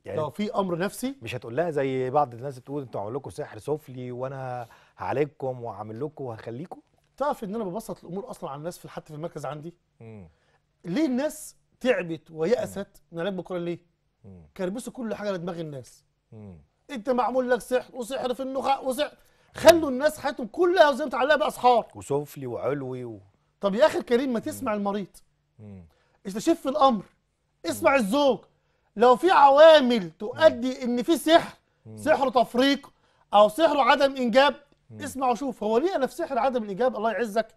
يعني لو في امر نفسي مش هتقول لها زي بعض الناس بتقول انتوا عامل لكم سحر سفلي وانا هعالجكم وهعمل لكم وهخليكم تعرف ان انا ببسط الامور اصلا على الناس في حتى في المركز عندي مم. ليه الناس تعبت ويأست من علاج بالقران ليه؟ كربسوا كل حاجه على دماغ الناس مم. انت معمول لك سحر وسحر في النخاع وسحر خلوا الناس حياتهم كلها زي ما تعلقها باسحار وسفلي وعلوي و... طب يا اخي الكريم ما تسمع المريض استشف الامر اسمع الزوج لو في عوامل تؤدي ان في سحر سحر تفريق او سحر عدم انجاب اسمع وشوف هو ليه انا في سحر عدم الانجاب الله يعزك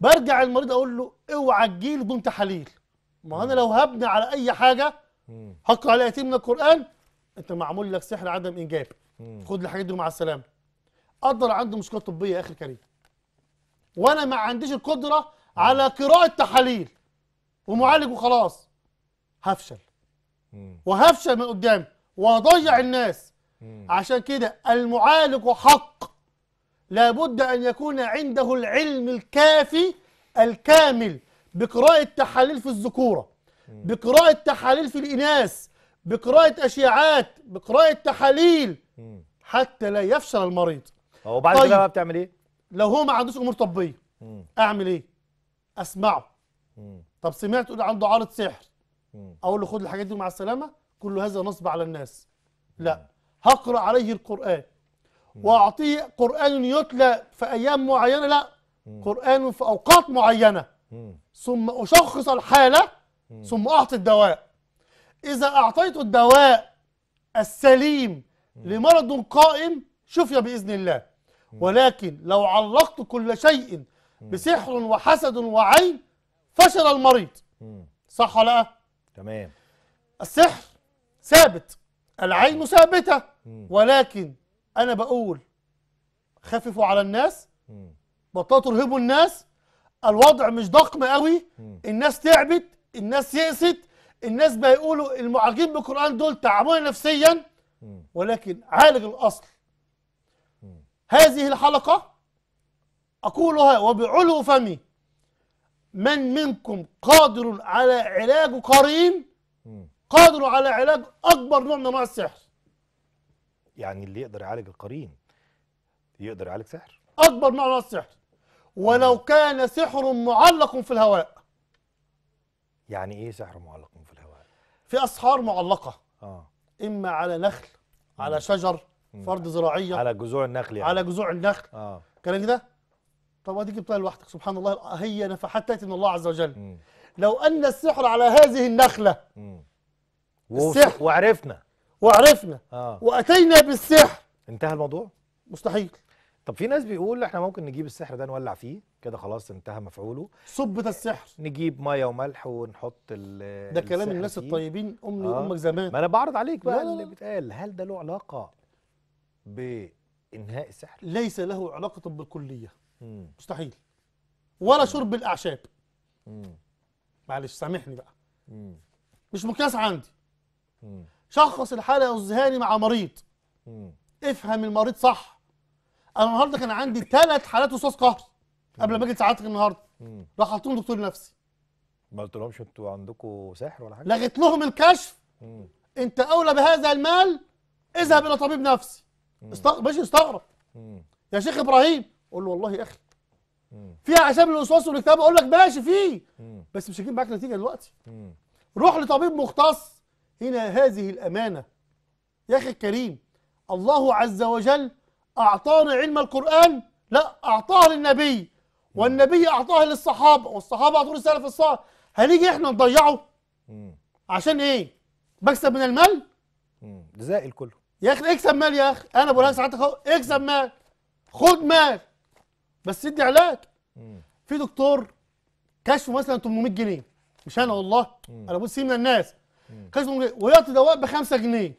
برجع المريض اقول له اوعى تجيلي بدون تحاليل ما انا لو هبني على اي حاجه حق على يتيم من القران انت معمول لك سحر عدم انجاب خد الحاجات دي مع السلامه اقدر عنده مشكله طبيه يا اخي الكريم وانا ما عنديش القدره على قراءه تحاليل ومعالج وخلاص هفشل وهفشل من قدام وهضيع الناس عشان كده المعالج حق لابد ان يكون عنده العلم الكافي الكامل بقراءة تحاليل في الذكورة بقراءة تحاليل في الإناث بقراءة أشعاعات بقراءة تحاليل حتى لا يفشل المريض هو بعد طيب. كده بتعمل ايه؟ لو هو ما عندوش امور طبيه اعمل ايه؟ اسمعه مم. طب سمعت تقول عنده عارض سحر مم. اقول له خد الحاجات دي مع السلامه كل هذا نصب على الناس لا هقرا عليه القران واعطيه قران يتلى في ايام معينه لا قران في اوقات معينه ثم اشخص الحاله ثم اعطي الدواء إذا أعطيت الدواء السليم لمرض قائم شفي بإذن الله ولكن لو علقت كل شيء بسحر وحسد وعين فشل المريض صح ولا لا؟ تمام السحر ثابت العين ثابتة ولكن أنا بقول خففوا على الناس بطلوا ترهبوا الناس الوضع مش ضخم قوي الناس تعبت الناس يئست الناس بيقولوا المعالجين بالقرآن دول تعبونا نفسيا ولكن عالج الأصل هذه الحلقة أقولها وبعلو فمي من منكم قادر على علاج قرين قادر على علاج أكبر نوع من أنواع السحر يعني اللي يقدر يعالج القرين يقدر يعالج سحر أكبر نوع من السحر ولو كان سحر معلق في الهواء يعني إيه سحر معلق في اسحار معلقه اه اما على نخل على شجر فرد زراعيه على جذوع النخل يعني على جذوع النخل اه كلام كده طب هتيجي جبتها لوحدك سبحان الله هي نفحات تاتي من الله عز وجل مم. لو ان السحر على هذه النخله السحر وعرفنا وعرفنا آه. واتينا بالسحر انتهى الموضوع مستحيل طب في ناس بيقول احنا ممكن نجيب السحر ده نولع فيه كده خلاص انتهى مفعوله صب ده السحر نجيب ميه وملح ونحط ال ده كلام الناس فيه. الطيبين امي آه. وامك زمان ما انا بعرض عليك بقى لا. اللي بيتقال هل ده له علاقه بانهاء السحر ليس له علاقه بالكليه مم. مستحيل ولا مم. شرب الاعشاب مم. معلش سامحني بقى مم. مش مقياس عندي مم. شخص الحاله الذهاني مع مريض مم. افهم المريض صح انا النهارده كان عندي ثلاث حالات وسواس قهر قبل ما اجي ساعتك النهارده راح لهم دكتور نفسي ما قلت لهمش انتوا عندكم سحر ولا حاجه لغيت لهم الكشف مم. انت اولى بهذا المال اذهب الى طبيب نفسي استغرب ماشي استغرب يا شيخ ابراهيم قول له والله يا اخي فيها عشان الوسواس والكتاب اقول لك ماشي فيه بس مش هجيب معاك نتيجه دلوقتي مم. روح لطبيب مختص هنا هذه الامانه يا اخي الكريم الله عز وجل اعطانا علم القران لا اعطاه للنبي والنبي اعطاها للصحابه والصحابه اعطوا في الصالح هنيجي احنا نضيعه عشان ايه بكسب من المال زائل كله يا اخي اكسب مال يا اخي انا بقولها ساعتها اكسب مال خد مال بس ادي علاج في دكتور كشفه مثلا 800 جنيه مش انا والله مم. انا بص من الناس كشفه ويعطي دواء ب 5 جنيه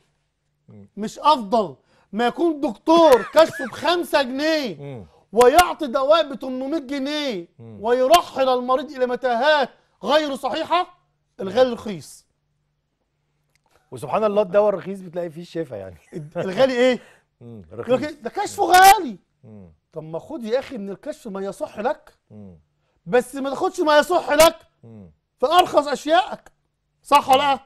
مم. مش افضل ما يكون دكتور كشفه ب 5 جنيه مم. ويعطي دواء ب 800 جنيه ويرحل المريض الى متاهات غير صحيحه الغالي رخيص وسبحان الله الدواء الرخيص بتلاقي فيه الشفاء يعني الغالي ايه؟ رخيص إيه؟ ده كشفه غالي طب ما خد يا اخي من الكشف ما يصح لك بس ما تاخدش ما يصح لك في ارخص اشيائك صح ولا لا؟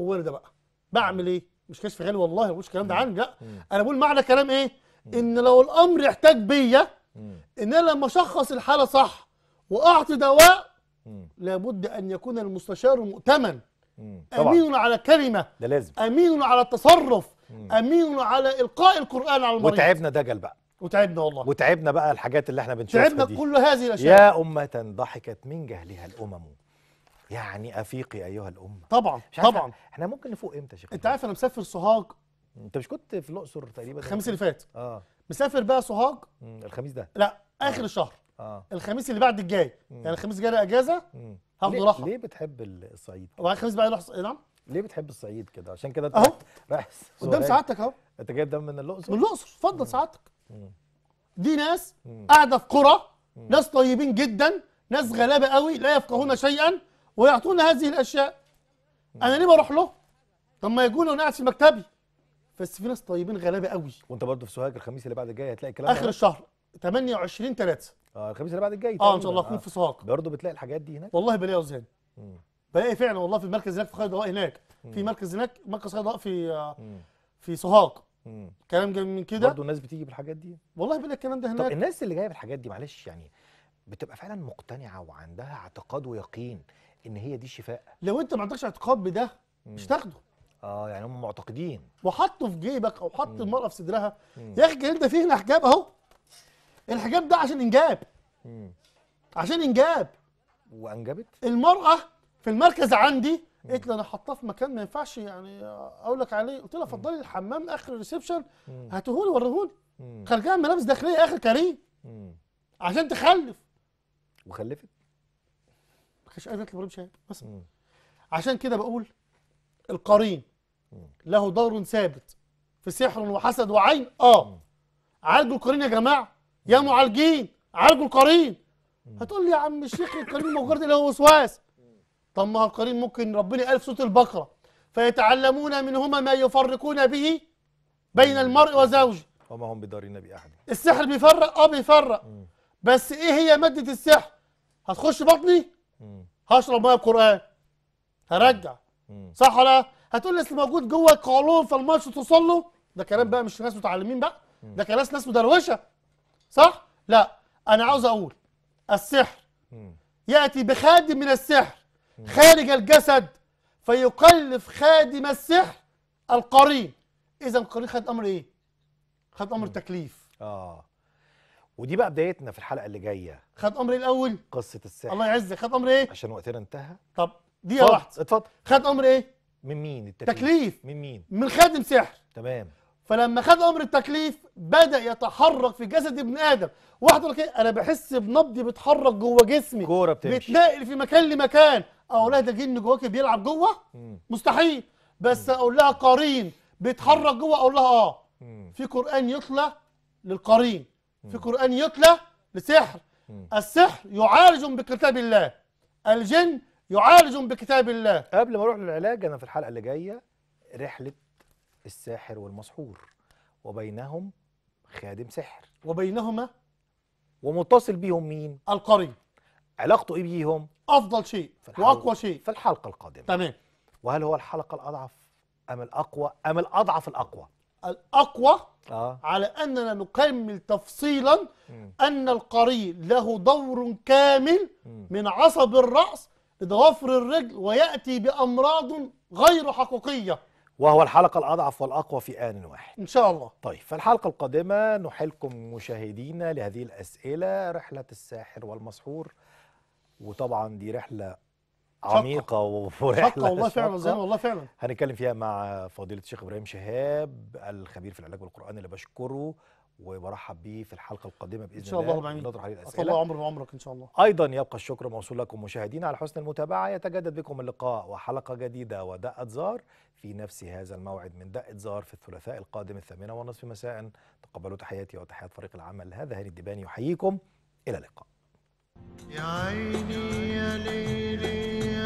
هو انا ده بقى بعمل ايه؟ مش كشف غالي والله مش الكلام ده عني لا انا بقول معنى كلام ايه؟ ان لو الامر يحتاج بيا ان انا لما اشخص الحاله صح واعطي دواء لابد ان يكون المستشار مؤتمن امين على كلمه ده لازم امين على التصرف امين على القاء القران على المريض وتعبنا دجل بقى وتعبنا والله وتعبنا بقى الحاجات اللي احنا بنشوفها تعبنا دي. كل هذه الاشياء يا امه ضحكت من جهلها الامم يعني افيقي ايها الامه طبعا طبعا احنا ممكن نفوق امتى يا شيخ انت عارف انا مسافر سوهاج انت مش كنت في الاقصر تقريبا الخميس اللي فات اه مسافر بقى سوهاج الخميس ده لا اخر آه. الشهر آه. الخميس اللي بعد الجاي يعني الخميس جاي اجازه هاخد راحه ليه بتحب الصعيد وبعد الخميس بقى نروح إيه، نعم ليه بتحب الصعيد كده عشان كده اهو رايح قدام سعادتك اهو انت جايب ده من الاقصر من الاقصر اتفضل سعادتك دي ناس قاعده في قرى ناس طيبين جدا ناس غلابه قوي لا يفقهون شيئا ويعطونا هذه الاشياء انا ليه بروح له طب ما يكون انا قاعد في مكتبي بس في ناس طيبين غلابه قوي وانت برضه في سوهاج الخميس اللي بعد الجاي هتلاقي الكلام اخر ده الشهر 28 3 اه الخميس اللي بعد الجاي اه ان طيب. شاء الله اكون آه. في سوهاج برضه بتلاقي الحاجات دي هناك والله بلاقي اذهان بلاقي فعلا والله في المركز هناك في خالد هناك مم. في مركز هناك مركز خالد ضواء في آه، في سوهاج كلام جميل من كده برضه الناس بتيجي بالحاجات دي والله بلاقي الكلام ده هناك طب الناس اللي جايه بالحاجات دي معلش يعني بتبقى فعلا مقتنعه وعندها اعتقاد ويقين ان هي دي شفاء لو انت ما عندكش اعتقاد بده مش تاخده اه يعني هم معتقدين وحطه في جيبك او حط المراه في صدرها يا اخي الكلام ده فيه هنا حجاب اهو الحجاب ده عشان انجاب مم. عشان انجاب وانجبت المراه في المركز عندي قالت لي انا حاطاه في مكان ما ينفعش يعني اقول لك عليه قلت لها اتفضلي الحمام اخر الريسبشن هاتهولي وريهولي خارجها ملابس داخليه اخر كريم عشان تخلف وخلفت ما كانش قادر تطلب ربح مثلا عشان كده بقول القرين له دور ثابت في سحر وحسد وعين اه عالجوا القرين يا جماعه يا معالجين عالجوا القرين هتقول لي يا عم الشيخ القرين مجرد اللي هو وسواس طب ما القرين ممكن ربنا قال في سوره البقره فيتعلمون منهما ما يفرقون به بين المرء وزوجه وما هم بدارين باحد السحر بيفرق اه بيفرق بس ايه هي ماده السحر هتخش بطني هشرب ميه القران هرجع صح ولا هتقول لي موجود جوه قولون في الماتش توصل له ده كلام بقى مش ناس متعلمين بقى ده كلام ناس مدروشه صح لا انا عاوز اقول السحر ياتي بخادم من السحر خارج الجسد فيكلف خادم السحر القرين اذا القرين خد امر ايه خد امر تكليف اه ودي بقى بدايتنا في الحلقه اللي جايه خد امر ايه الاول قصه السحر الله يعزك خد امر ايه عشان وقتنا انتهى طب دقيقه واحده اتفضل خد امر ايه من مين التكليف؟ تكليف من مين؟ من خادم سحر تمام فلما خد امر التكليف بدا يتحرك في جسد ابن ادم واحد يقول لك إيه؟ انا بحس بنبضي بيتحرك جوه جسمي كوره بتمشي بيتنقل في مكان لمكان اقول أه، لها ده جن جواك بيلعب جوه مستحيل بس مم. اقول لها قرين بيتحرك جوه اقول لها اه في قران يطلع للقرين في قران يطلع لسحر السحر يعالج بكتاب الله الجن يعالج بكتاب الله قبل ما اروح للعلاج انا في الحلقه اللي جايه رحله الساحر والمسحور وبينهم خادم سحر وبينهما ومتصل بيهم مين القرين علاقته ايه بيهم افضل شيء واقوى شيء في الحلقه القادمه تمام وهل هو الحلقه الاضعف ام الاقوى ام الاضعف الاقوى الاقوى آه. على اننا نكمل تفصيلا م. ان القرين له دور كامل م. من عصب الراس بضفر الرجل ويأتي بأمراض غير حقيقية وهو الحلقة الأضعف والأقوى في آن واحد إن شاء الله طيب فالحلقة القادمة نحيلكم مشاهدينا لهذه الأسئلة رحلة الساحر والمسحور وطبعا دي رحلة عميقة ورحلة شقة والله فعلا زي والله فعلا هنتكلم فيها مع فضيلة الشيخ إبراهيم شهاب الخبير في العلاج والقرآن اللي بشكره وبرحب بيه في الحلقه القادمه باذن الله ان شاء الله العميد الله عمر بعمرك ان شاء الله ايضا يبقى الشكر موصول لكم مشاهدينا على حسن المتابعه يتجدد بكم اللقاء وحلقه جديده ودقه زار في نفس هذا الموعد من دقه زار في الثلاثاء القادم الثامنه ونصف مساء تقبلوا تحياتي وتحيات فريق العمل هذا هاني الدباني يحييكم الى اللقاء يا عيني يا ليلي